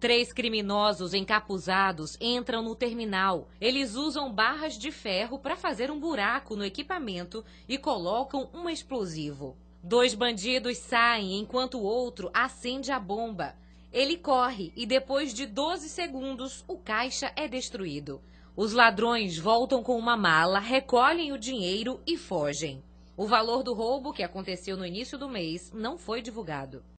Três criminosos encapuzados entram no terminal. Eles usam barras de ferro para fazer um buraco no equipamento e colocam um explosivo. Dois bandidos saem enquanto o outro acende a bomba. Ele corre e depois de 12 segundos o caixa é destruído. Os ladrões voltam com uma mala, recolhem o dinheiro e fogem. O valor do roubo, que aconteceu no início do mês, não foi divulgado.